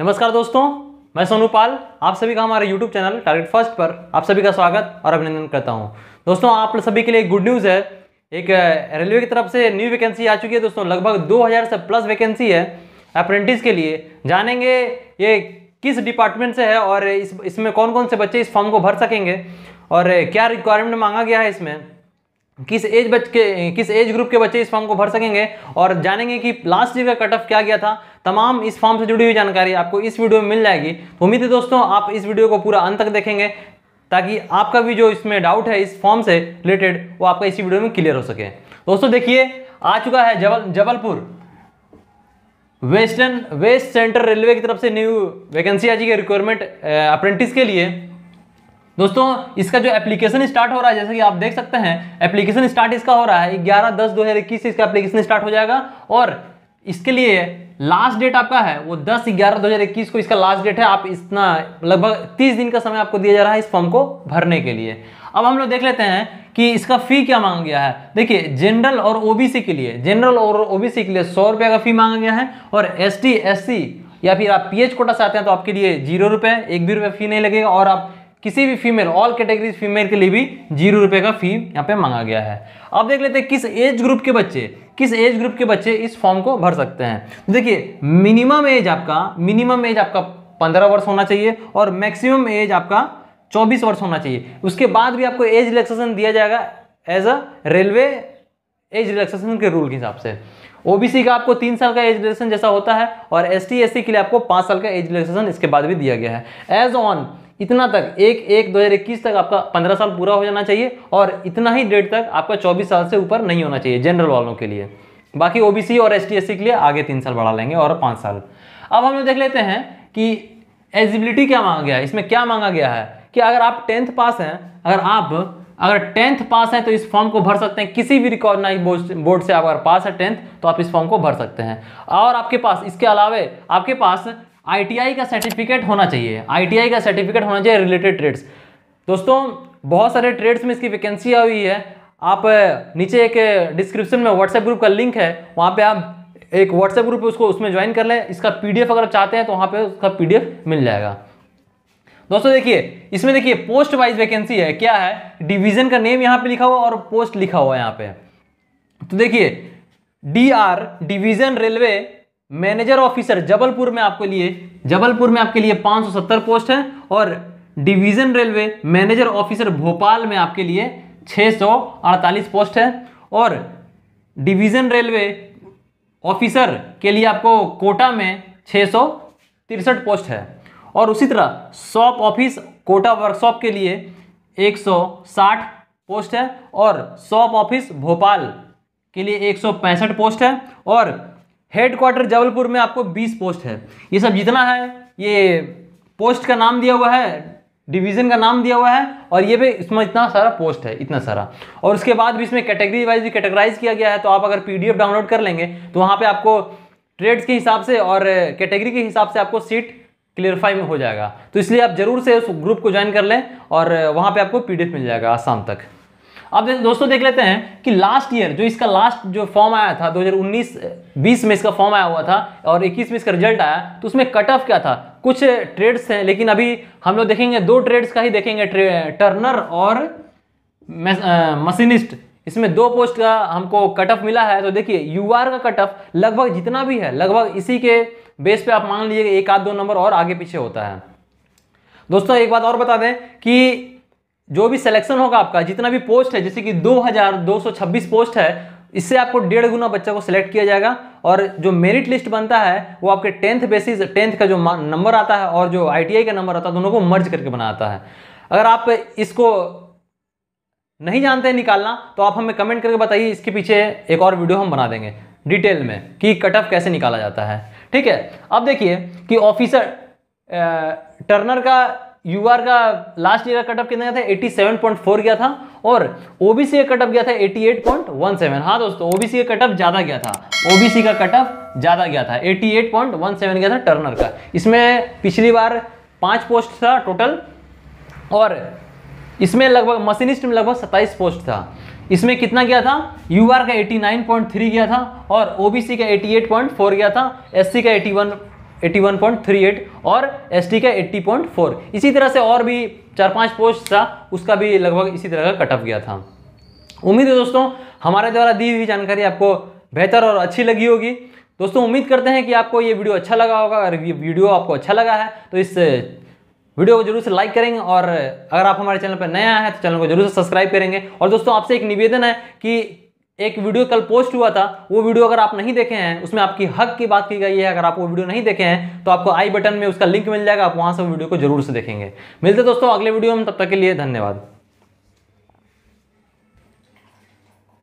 नमस्कार दोस्तों मैं सोनू पाल आप सभी का हमारे YouTube चैनल टारगेट फर्स्ट पर आप सभी का स्वागत और अभिनंदन करता हूं दोस्तों आप सभी के लिए गुड न्यूज़ है एक रेलवे की तरफ से न्यू वैकेंसी आ चुकी है दोस्तों लगभग 2000 से प्लस वैकेंसी है अप्रेंटिस के लिए जानेंगे ये किस डिपार्टमेंट से है और इस इसमें कौन कौन से बच्चे इस फॉर्म को भर सकेंगे और क्या रिक्वायरमेंट मांगा गया है इसमें किस एज बच के किस एज ग्रुप के बच्चे इस फॉर्म को भर सकेंगे और जानेंगे कि लास्ट ईयर का कट ऑफ क्या गया था तमाम इस फॉर्म से जुड़ी हुई जानकारी आपको इस वीडियो में मिल जाएगी तो उम्मीद है दोस्तों आप इस वीडियो को पूरा अंत तक देखेंगे ताकि आपका भी जो इसमें डाउट है इस फॉर्म से रिलेटेड वो आपका इसी वीडियो में क्लियर हो सके दोस्तों देखिए आ चुका है जबल Jabalpur western west central railway की तरफ से न्यू वैकेंसी आ जी है रिक्वायरमेंट अप्रेंटिस के लिए दोस्तों इसका जो एप्लीकेशन स्टार्ट हो रहा है जैसे कि आप देख सकते हैं एप्लीकेशन स्टार्ट इसका हो रहा है ग्यारह दस दो से इसका एप्लीकेशन स्टार्ट हो जाएगा और इसके लिए लास्ट डेट आपका है वो दस ग्यारह दो हजार इक्कीस को इसका लास्ट डेट है आप इतना लगभग तीस दिन का समय आपको दिया जा रहा है इस फॉर्म को भरने के लिए अब हम लोग देख लेते हैं कि इसका फी क्या मांगा गया है देखिए जनरल और ओबीसी के लिए जनरल और ओबीसी के लिए सौ रुपये का फी मांगा गया है और एस टी या फिर आप पीएच कोटा से आते हैं तो आपके लिए जीरो रुपये एक भी रुपये फी नहीं लगेगा और आप किसी भी फीमेल ऑल कैटेगरी फीमेल के लिए भी जीरो रुपये का फी यहाँ पे मांगा गया है अब देख लेते हैं किस एज ग्रुप के बच्चे किस एज ग्रुप के बच्चे इस फॉर्म को भर सकते हैं देखिए मिनिमम एज आपका मिनिमम एज आपका पंद्रह वर्ष होना चाहिए और मैक्सिमम एज आपका चौबीस वर्ष होना चाहिए उसके बाद भी आपको एज रिलैक्सेशन दिया जाएगा age uh railway age relaxation के रूल के हिसाब से ओबीसी का आपको तीन साल का एज रिलेक्सेशन जैसा होता है और एस टी के लिए आपको पाँच साल का एज रिलेक्सेशन इसके बाद भी दिया गया है एज ऑन इतना तक एक एक दो हज़ार इक्कीस तक आपका पंद्रह साल पूरा हो जाना चाहिए और इतना ही डेट तक आपका चौबीस साल से ऊपर नहीं होना चाहिए जनरल वालों के लिए बाकी ओबीसी और एस के लिए आगे तीन साल बढ़ा लेंगे और पाँच साल अब हम लोग देख लेते हैं कि एलिजिबिलिटी क्या मांगा गया है इसमें क्या मांगा गया है कि अगर आप टेंथ पास हैं अगर आप अगर टेंथ पास हैं तो इस फॉर्म को भर सकते हैं किसी भी रिकॉग्नाइज बोर्ड से आप अगर पास है टेंथ तो आप इस फॉर्म को भर सकते हैं और आपके पास इसके अलावा आपके पास आईटीआई का सर्टिफिकेट होना चाहिए आईटीआई का सर्टिफिकेट होना चाहिए रिलेटेड ट्रेड्स दोस्तों बहुत सारे ट्रेड्स में इसकी वैकेंसी आई हुई है आप नीचे एक डिस्क्रिप्शन में व्हाट्सएप ग्रुप का लिंक है वहाँ पे आप एक व्हाट्सएप ग्रुप उसको उसमें ज्वाइन कर लें इसका पीडीएफ अगर आप चाहते हैं तो वहाँ पे उसका पीडीएफ मिल जाएगा दोस्तों देखिए इसमें देखिए पोस्ट वाइज वैकेंसी है क्या है डिवीजन का नेम यहाँ पे लिखा हुआ और पोस्ट लिखा हुआ है यहाँ पे तो देखिए D R division railway manager officer Jabalpur में आपके लिए जबलपुर में आपके लिए 570 पोस्ट है और division railway manager officer Bhopal में आपके लिए 648 पोस्ट है और डिवीजन रेलवे ऑफिसर के लिए आपको कोटा में छः पोस्ट है और उसी तरह शॉप ऑफिस कोटा वर्कशॉप के लिए 160 पोस्ट है और शॉप ऑफिस भोपाल के लिए 165 पोस्ट है और हेडक्वार्टर जबलपुर में आपको 20 पोस्ट है ये सब जितना है ये पोस्ट का नाम दिया हुआ है डिवीजन का नाम दिया हुआ है और ये भी इसमें इतना सारा पोस्ट है इतना सारा और उसके बाद भी इसमें कैटेगरी वाइज भी कैटेगराइज किया गया है तो आप अगर पीडीएफ डाउनलोड कर लेंगे तो वहाँ पे आपको ट्रेड्स के हिसाब से और कैटेगरी के हिसाब से आपको सीट क्लियरफाई में हो जाएगा तो इसलिए आप जरूर से उस ग्रुप को ज्वाइन कर लें और वहाँ पर आपको पी मिल जाएगा आसाम तक अब दोस्तों देख लेते हैं कि लास्ट ईयर जो इसका लास्ट जो फॉर्म आया था 2019 20 में इसका फॉर्म आया हुआ था और 21 में इसका रिजल्ट आया तो उसमें कट ऑफ क्या था कुछ ट्रेड्स हैं लेकिन अभी हम लोग देखेंगे दो ट्रेड्स का ही देखेंगे टर्नर और मशीनिस्ट इसमें दो पोस्ट का हमको कट ऑफ मिला है तो देखिए यू का कट ऑफ लगभग जितना भी है लगभग इसी के बेस पे आप मान लीजिए एक आध दो नंबर और आगे पीछे होता है दोस्तों एक बात और बता दें कि जो भी सिलेक्शन होगा आपका जितना भी पोस्ट है जैसे कि 2226 पोस्ट है इससे आपको डेढ़ गुना बच्चा को सिलेक्ट किया जाएगा और जो मेरिट लिस्ट बनता है वो आपके टेंथ बेसिस टेंथ का जो नंबर आता है और जो आईटीआई का नंबर आता है दोनों को मर्ज करके बनाता है अगर आप इसको नहीं जानते हैं निकालना तो आप हमें कमेंट करके बताइए इसके पीछे एक और वीडियो हम बना देंगे डिटेल में कि कट ऑफ कैसे निकाला जाता है ठीक है अब देखिए कि ऑफिसर टर्नर का यू का लास्ट ईयर का कटअप कितना गया था 87.4 गया था और ओबीसी का कटअप गया था 88.17 हाँ दोस्तों ओबीसी का कटअप ज़्यादा गया था ओबीसी का कटअप ज़्यादा गया था 88.17 गया था टर्नर का इसमें पिछली बार पाँच पोस्ट था टोटल और इसमें लगभग मशीनिस्ट में लगभग सत्ताईस पोस्ट था इसमें कितना गया था यूआर का 89.3 गया था और ओबीसी का 88.4 गया था एससी का 81 81.38 और टी का 80.4 इसी तरह से और भी चार पांच पोस्ट था उसका भी लगभग इसी तरह का कटअप गया था उम्मीद है दोस्तों हमारे द्वारा दी हुई जानकारी आपको बेहतर और अच्छी लगी होगी दोस्तों उम्मीद करते हैं कि आपको ये वीडियो अच्छा लगा होगा अगर ये वीडियो आपको अच्छा लगा है तो इस वीडियो को जरूर से लाइक करेंगे और अगर आप हमारे चैनल पर नया है तो चैनल को जरूर से सब्सक्राइब करेंगे और दोस्तों आपसे एक निवेदन है कि एक वीडियो कल पोस्ट हुआ था वो वीडियो अगर आप नहीं देखे हैं उसमें आपकी हक की बात की गई है अगर आप वो वीडियो नहीं देखे हैं तो आपको आई बटन में उसका लिंक मिल जाएगा आप वहां से वीडियो को जरूर से देखेंगे मिलते दोस्तों अगले वीडियो में तब तक के लिए धन्यवाद